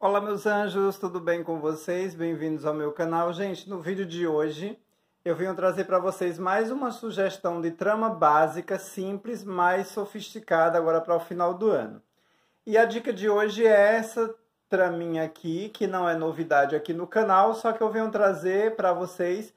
Olá meus anjos, tudo bem com vocês? Bem-vindos ao meu canal. Gente, no vídeo de hoje eu venho trazer para vocês mais uma sugestão de trama básica, simples, mais sofisticada agora para o final do ano. E a dica de hoje é essa traminha aqui, que não é novidade aqui no canal, só que eu venho trazer para vocês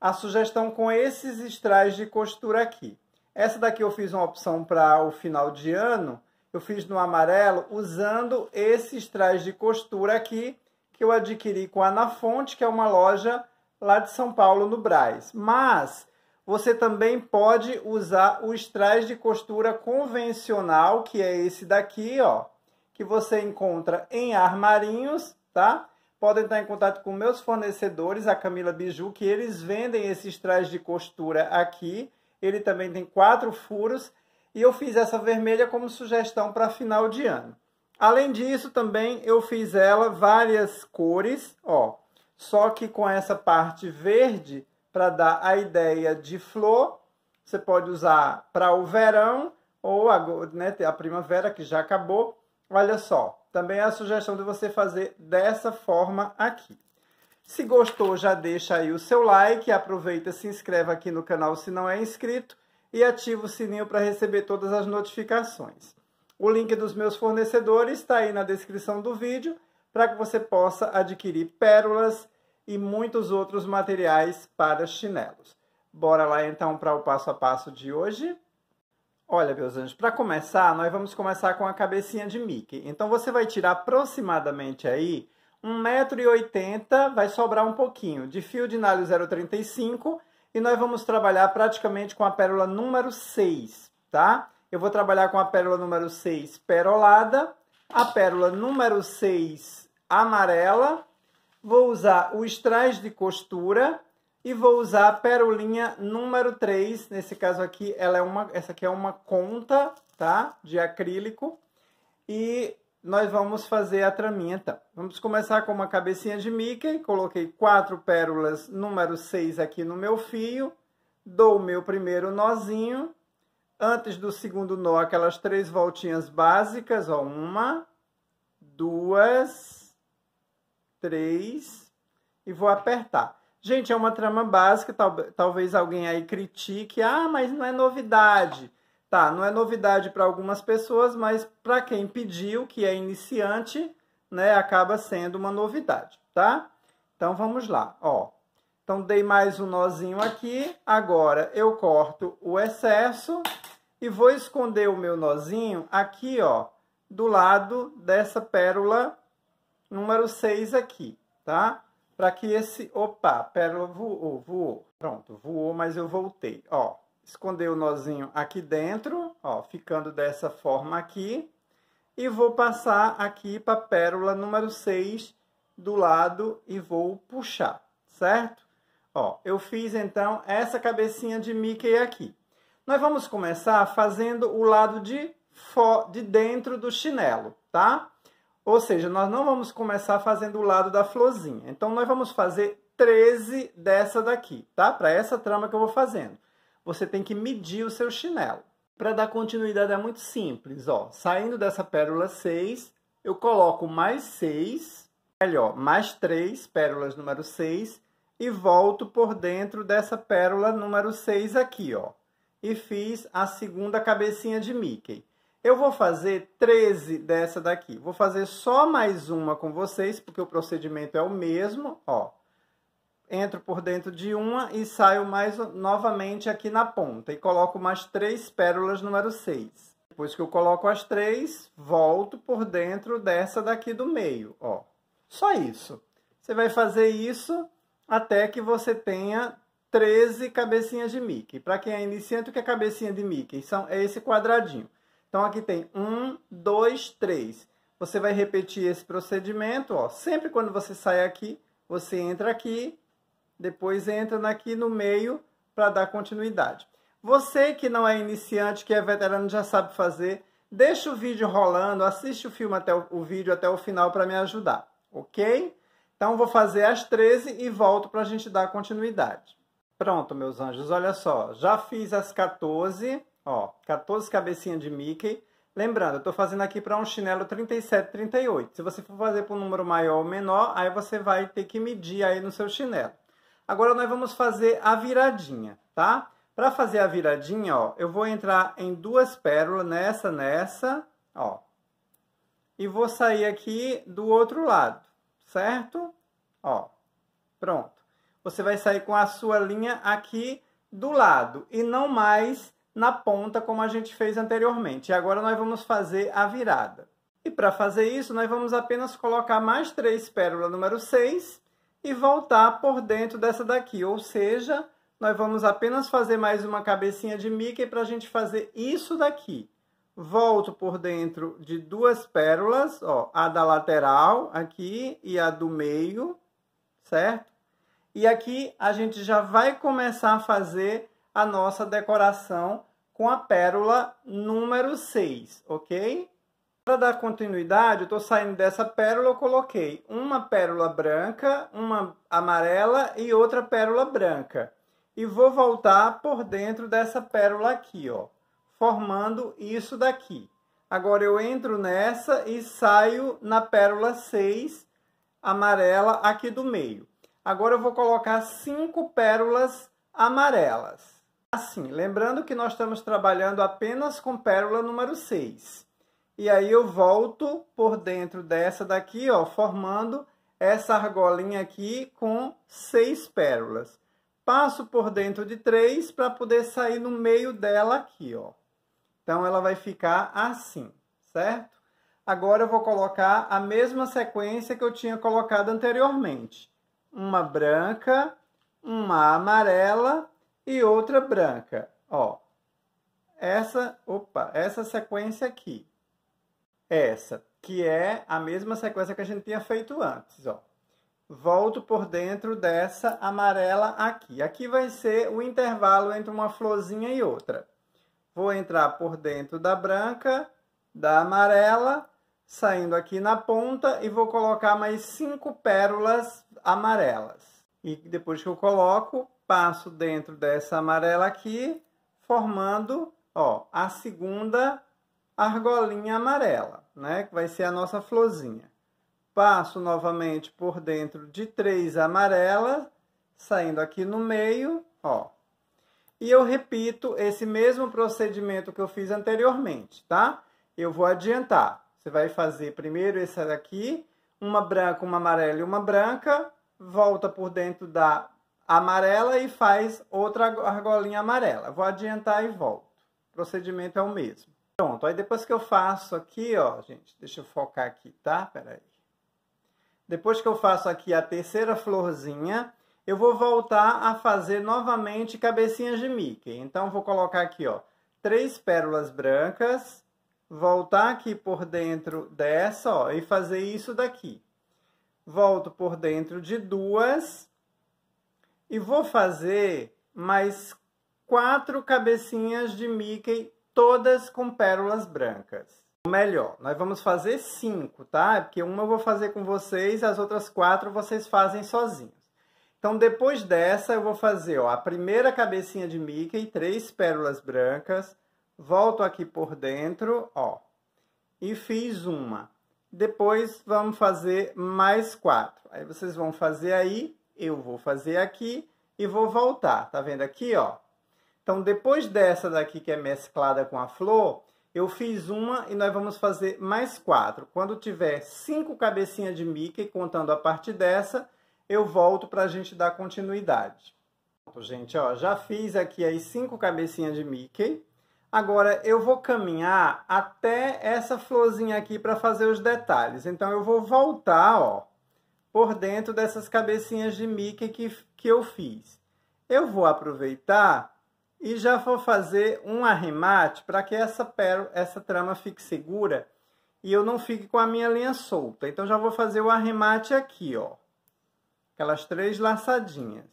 a sugestão com esses estrais de costura aqui. Essa daqui eu fiz uma opção para o final de ano, eu fiz no amarelo usando esses trajes de costura aqui que eu adquiri com a Anafonte, que é uma loja lá de São Paulo, no Braz. Mas você também pode usar os trajes de costura convencional, que é esse daqui, ó, que você encontra em armarinhos, tá? Podem estar em contato com meus fornecedores, a Camila Biju, que eles vendem esses trajes de costura aqui. Ele também tem quatro furos e eu fiz essa vermelha como sugestão para final de ano. Além disso, também eu fiz ela várias cores, ó. Só que com essa parte verde, para dar a ideia de flor, você pode usar para o verão ou né, a primavera que já acabou. Olha só, também é a sugestão de você fazer dessa forma aqui. Se gostou, já deixa aí o seu like, aproveita, se inscreve aqui no canal se não é inscrito e ativa o sininho para receber todas as notificações. O link dos meus fornecedores está aí na descrição do vídeo para que você possa adquirir pérolas e muitos outros materiais para chinelos. Bora lá então para o passo a passo de hoje? Olha, meus anjos, para começar, nós vamos começar com a cabecinha de Mickey. Então você vai tirar aproximadamente aí 1,80m, vai sobrar um pouquinho de fio de nalho 035 e nós vamos trabalhar praticamente com a pérola número 6, tá? Eu vou trabalhar com a pérola número 6 perolada, a pérola número 6 amarela, vou usar o strass de costura e vou usar a perolinha número 3, nesse caso aqui ela é uma, essa aqui é uma conta, tá? De acrílico. E nós vamos fazer a traminha então. Vamos começar com uma cabecinha de Mickey, coloquei quatro pérolas número 6 aqui no meu fio, dou o meu primeiro nozinho, antes do segundo nó aquelas três voltinhas básicas, ó, uma, duas, três, e vou apertar. Gente, é uma trama básica, tal, talvez alguém aí critique, ah, mas não é novidade. Tá, não é novidade para algumas pessoas, mas para quem pediu, que é iniciante, né, acaba sendo uma novidade, tá? Então vamos lá, ó. Então dei mais um nozinho aqui, agora eu corto o excesso e vou esconder o meu nozinho aqui, ó, do lado dessa pérola número 6 aqui, tá? Para que esse, opa, pérola voou, voou. Pronto, voou, mas eu voltei, ó esconder o nozinho aqui dentro, ó, ficando dessa forma aqui. E vou passar aqui para a pérola número 6 do lado e vou puxar, certo? Ó, eu fiz então essa cabecinha de Mickey aqui. Nós vamos começar fazendo o lado de, de dentro do chinelo, tá? Ou seja, nós não vamos começar fazendo o lado da florzinha. Então, nós vamos fazer 13 dessa daqui, tá? Para essa trama que eu vou fazendo você tem que medir o seu chinelo. Para dar continuidade é muito simples, ó. Saindo dessa pérola 6, eu coloco mais 6, melhor, mais 3 pérolas número 6 e volto por dentro dessa pérola número 6 aqui, ó. E fiz a segunda cabecinha de Mickey. Eu vou fazer 13 dessa daqui. Vou fazer só mais uma com vocês, porque o procedimento é o mesmo, ó entro por dentro de uma e saio mais novamente aqui na ponta e coloco mais três pérolas número 6. Depois que eu coloco as três, volto por dentro dessa daqui do meio, ó. Só isso. Você vai fazer isso até que você tenha 13 cabecinhas de Mickey. Para quem é iniciante, o que é cabecinha de Mickey? São, é esse quadradinho. Então, aqui tem 1, 2, 3. Você vai repetir esse procedimento, ó. Sempre quando você sai aqui, você entra aqui, depois entra aqui no meio para dar continuidade. Você que não é iniciante, que é veterano, já sabe fazer, deixa o vídeo rolando, assiste o filme até o, o vídeo até o final para me ajudar, ok? Então vou fazer as 13 e volto para a gente dar continuidade. Pronto, meus anjos, olha só, já fiz as 14, ó, 14 cabecinhas de Mickey. Lembrando, eu estou fazendo aqui para um chinelo 37, 38. Se você for fazer para um número maior ou menor, aí você vai ter que medir aí no seu chinelo. Agora nós vamos fazer a viradinha, tá? Para fazer a viradinha, ó, eu vou entrar em duas pérolas, nessa, nessa, ó. E vou sair aqui do outro lado, certo? Ó, pronto. Você vai sair com a sua linha aqui do lado e não mais na ponta como a gente fez anteriormente. E agora nós vamos fazer a virada. E para fazer isso, nós vamos apenas colocar mais três pérolas número 6 e voltar por dentro dessa daqui. Ou seja, nós vamos apenas fazer mais uma cabecinha de Mickey para a gente fazer isso daqui. Volto por dentro de duas pérolas, ó, a da lateral aqui e a do meio, certo? E aqui a gente já vai começar a fazer a nossa decoração com a pérola número 6, ok? Para dar continuidade, eu estou saindo dessa pérola, eu coloquei uma pérola branca, uma amarela e outra pérola branca. E vou voltar por dentro dessa pérola aqui, ó, formando isso daqui. Agora eu entro nessa e saio na pérola 6, amarela, aqui do meio. Agora eu vou colocar cinco pérolas amarelas. Assim, lembrando que nós estamos trabalhando apenas com pérola número 6. E aí eu volto por dentro dessa daqui, ó, formando essa argolinha aqui com seis pérolas. Passo por dentro de três para poder sair no meio dela aqui, ó. Então, ela vai ficar assim, certo? Agora, eu vou colocar a mesma sequência que eu tinha colocado anteriormente. Uma branca, uma amarela e outra branca, ó. Essa, opa, essa sequência aqui essa, que é a mesma sequência que a gente tinha feito antes, ó. Volto por dentro dessa amarela aqui. Aqui vai ser o intervalo entre uma florzinha e outra. Vou entrar por dentro da branca, da amarela, saindo aqui na ponta e vou colocar mais cinco pérolas amarelas. E depois que eu coloco, passo dentro dessa amarela aqui, formando ó, a segunda argolinha amarela né, que vai ser a nossa florzinha. Passo novamente por dentro de três amarelas, saindo aqui no meio, ó. E eu repito esse mesmo procedimento que eu fiz anteriormente, tá? Eu vou adiantar. Você vai fazer primeiro essa daqui, uma branca, uma amarela e uma branca, volta por dentro da amarela e faz outra argolinha amarela. Vou adiantar e volto. O procedimento é o mesmo. Pronto, aí depois que eu faço aqui, ó, gente, deixa eu focar aqui, tá? Peraí. Depois que eu faço aqui a terceira florzinha, eu vou voltar a fazer novamente cabecinhas de Mickey. Então, vou colocar aqui, ó, três pérolas brancas, voltar aqui por dentro dessa, ó, e fazer isso daqui. Volto por dentro de duas e vou fazer mais quatro cabecinhas de Mickey todas com pérolas brancas. melhor, nós vamos fazer cinco, tá? É porque uma eu vou fazer com vocês, as outras quatro vocês fazem sozinhos. Então, depois dessa, eu vou fazer ó, a primeira cabecinha de Mickey, três pérolas brancas, volto aqui por dentro, ó, e fiz uma. Depois, vamos fazer mais quatro. Aí, vocês vão fazer aí, eu vou fazer aqui e vou voltar. Tá vendo aqui, ó? Então, depois dessa daqui que é mesclada com a flor, eu fiz uma e nós vamos fazer mais quatro. Quando tiver cinco cabecinhas de Mickey, contando a partir dessa, eu volto para a gente dar continuidade. Pronto, gente, ó, já fiz aqui as cinco cabecinhas de Mickey. Agora, eu vou caminhar até essa florzinha aqui para fazer os detalhes. Então, eu vou voltar, ó, por dentro dessas cabecinhas de Mickey que, que eu fiz. Eu vou aproveitar e já vou fazer um arremate para que essa, pérola, essa trama fique segura e eu não fique com a minha linha solta. Então já vou fazer o arremate aqui, ó. Aquelas três laçadinhas.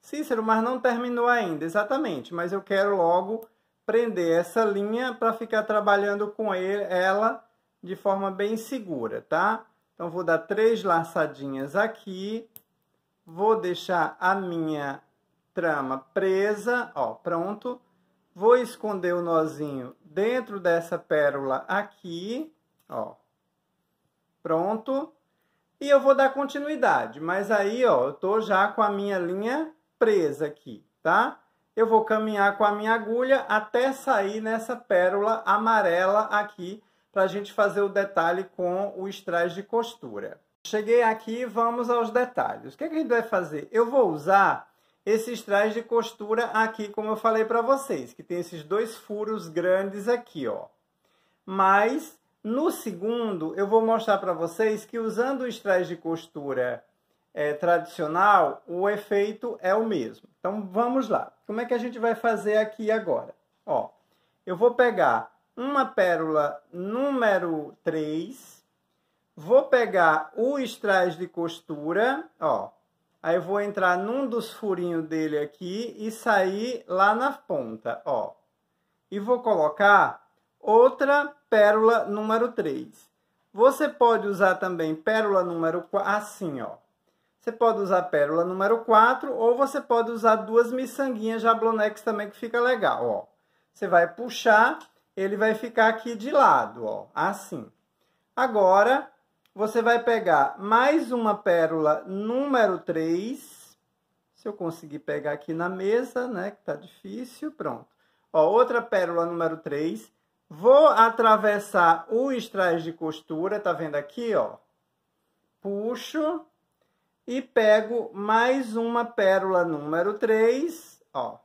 Cícero, mas não terminou ainda, exatamente. Mas eu quero logo prender essa linha para ficar trabalhando com ele, ela de forma bem segura, tá? Então vou dar três laçadinhas aqui, vou deixar a minha trama presa, ó, pronto. Vou esconder o nozinho dentro dessa pérola aqui, ó, pronto. E eu vou dar continuidade, mas aí, ó, eu tô já com a minha linha presa aqui, tá? Eu vou caminhar com a minha agulha até sair nessa pérola amarela aqui, para a gente fazer o detalhe com o strass de costura. Cheguei aqui, vamos aos detalhes. O que, é que a gente vai fazer? Eu vou usar esses trás de costura aqui, como eu falei para vocês, que tem esses dois furos grandes aqui, ó. Mas no segundo, eu vou mostrar para vocês que usando o trás de costura é, tradicional, o efeito é o mesmo. Então vamos lá. Como é que a gente vai fazer aqui agora? Ó, eu vou pegar uma pérola número 3, vou pegar o trás de costura, ó, Aí eu vou entrar num dos furinhos dele aqui e sair lá na ponta, ó. E vou colocar outra pérola número 3. Você pode usar também pérola número 4, assim, ó. Você pode usar pérola número 4 ou você pode usar duas miçanguinhas jablonex também que fica legal, ó. Você vai puxar, ele vai ficar aqui de lado, ó, assim. Agora, você vai pegar mais uma pérola número 3. Se eu conseguir pegar aqui na mesa, né, que tá difícil, pronto. Ó, outra pérola número 3. Vou atravessar o estrés de costura, tá vendo aqui, ó? Puxo e pego mais uma pérola número 3, ó.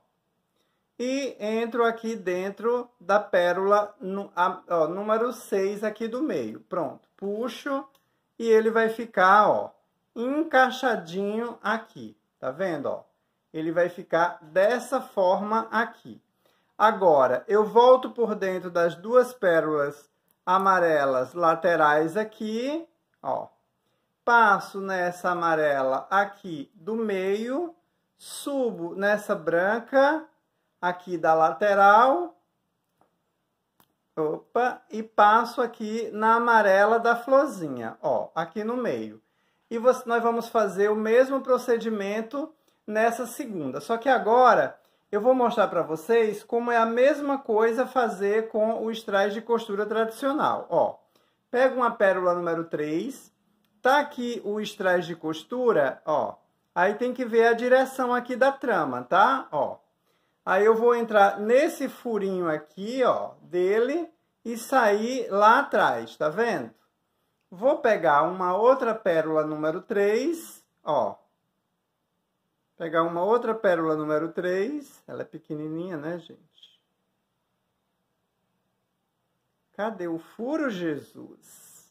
E entro aqui dentro da pérola ó, número 6 aqui do meio. Pronto, puxo e ele vai ficar, ó, encaixadinho aqui, tá vendo, ó? Ele vai ficar dessa forma aqui. Agora, eu volto por dentro das duas pérolas amarelas laterais aqui, ó. Passo nessa amarela aqui do meio, subo nessa branca aqui da lateral opa, e passo aqui na amarela da florzinha, ó, aqui no meio. E você, nós vamos fazer o mesmo procedimento nessa segunda. Só que agora eu vou mostrar para vocês como é a mesma coisa fazer com o strass de costura tradicional, ó. Pega uma pérola número 3, tá aqui o strass de costura, ó. Aí tem que ver a direção aqui da trama, tá? Ó. Aí eu vou entrar nesse furinho aqui, ó, dele e sair lá atrás, tá vendo? Vou pegar uma outra pérola número 3, ó. Pegar uma outra pérola número 3, ela é pequenininha, né, gente? Cadê o furo, Jesus?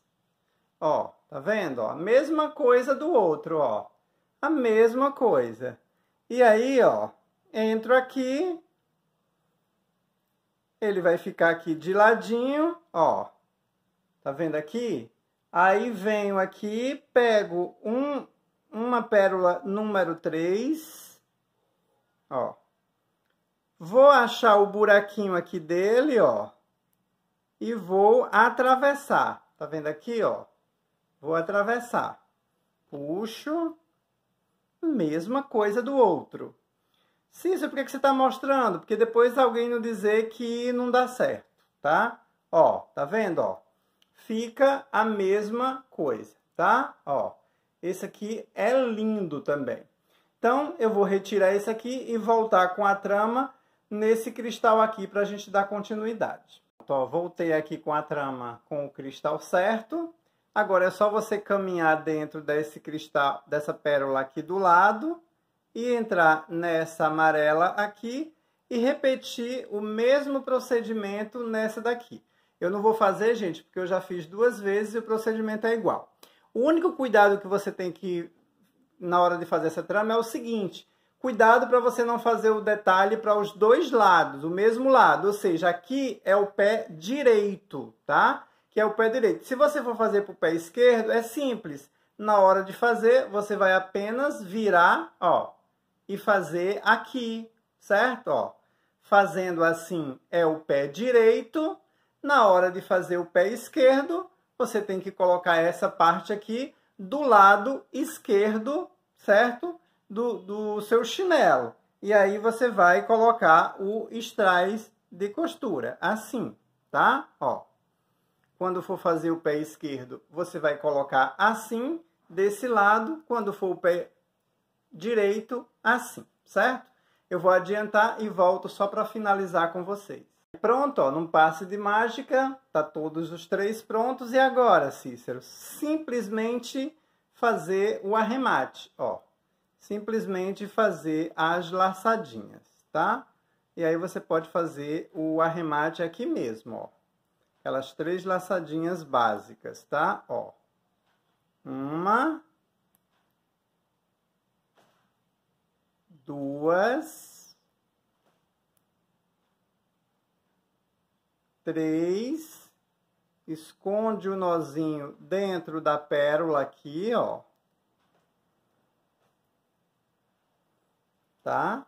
Ó, tá vendo? Ó, a mesma coisa do outro, ó. A mesma coisa. E aí, ó, entro aqui, ele vai ficar aqui de ladinho, ó, tá vendo aqui? Aí venho aqui, pego um, uma pérola número 3, ó. Vou achar o buraquinho aqui dele, ó, e vou atravessar. Tá vendo aqui, ó? Vou atravessar. Puxo, mesma coisa do outro. Cícero, por que, é que você está mostrando? Porque depois alguém não dizer que não dá certo, tá? Ó, tá vendo, ó? Fica a mesma coisa, tá? Ó, esse aqui é lindo também. Então, eu vou retirar esse aqui e voltar com a trama nesse cristal aqui para a gente dar continuidade. Então, ó, voltei aqui com a trama com o cristal certo. Agora é só você caminhar dentro desse cristal, dessa pérola aqui do lado e entrar nessa amarela aqui e repetir o mesmo procedimento nessa daqui. Eu não vou fazer, gente, porque eu já fiz duas vezes e o procedimento é igual. O único cuidado que você tem que, na hora de fazer essa trama, é o seguinte. Cuidado para você não fazer o detalhe para os dois lados, o mesmo lado. Ou seja, aqui é o pé direito, tá? Que é o pé direito. Se você for fazer para o pé esquerdo, é simples. Na hora de fazer, você vai apenas virar, ó, e fazer aqui, certo? Ó, fazendo assim é o pé direito. Na hora de fazer o pé esquerdo, você tem que colocar essa parte aqui do lado esquerdo, certo? Do, do seu chinelo. E aí você vai colocar o strass de costura, assim, tá? Ó. Quando for fazer o pé esquerdo, você vai colocar assim, desse lado. Quando for o pé direito assim, certo? Eu vou adiantar e volto só para finalizar com vocês. Pronto, ó, num passe de mágica, tá todos os três prontos. E agora, Cícero, simplesmente fazer o arremate, ó. Simplesmente fazer as laçadinhas, tá? E aí você pode fazer o arremate aqui mesmo, ó. Aquelas três laçadinhas básicas, tá? Ó. Uma, duas, três, esconde o nozinho dentro da pérola aqui, ó. Tá?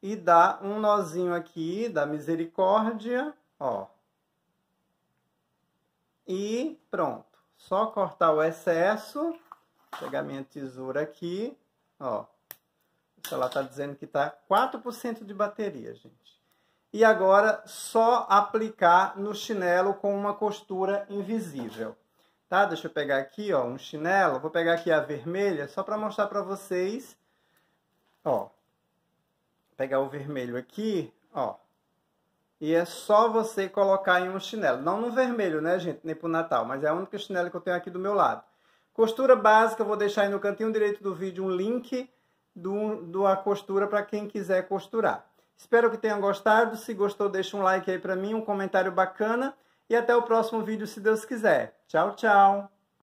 E dá um nozinho aqui da misericórdia, ó. E pronto. Só cortar o excesso, pegar minha tesoura aqui, ó. Então, ela está dizendo que está 4% de bateria, gente. E agora, só aplicar no chinelo com uma costura invisível. Tá? Deixa eu pegar aqui, ó, um chinelo. Vou pegar aqui a vermelha, só para mostrar para vocês. Ó, pegar o vermelho aqui, ó. E é só você colocar em um chinelo. Não no vermelho, né, gente? Nem para o Natal, mas é a única chinelo que eu tenho aqui do meu lado. Costura básica, vou deixar aí no cantinho direito do vídeo um link do, do a costura para quem quiser costurar. Espero que tenham gostado. Se gostou, deixa um like aí para mim, um comentário bacana. E até o próximo vídeo, se Deus quiser. Tchau, tchau!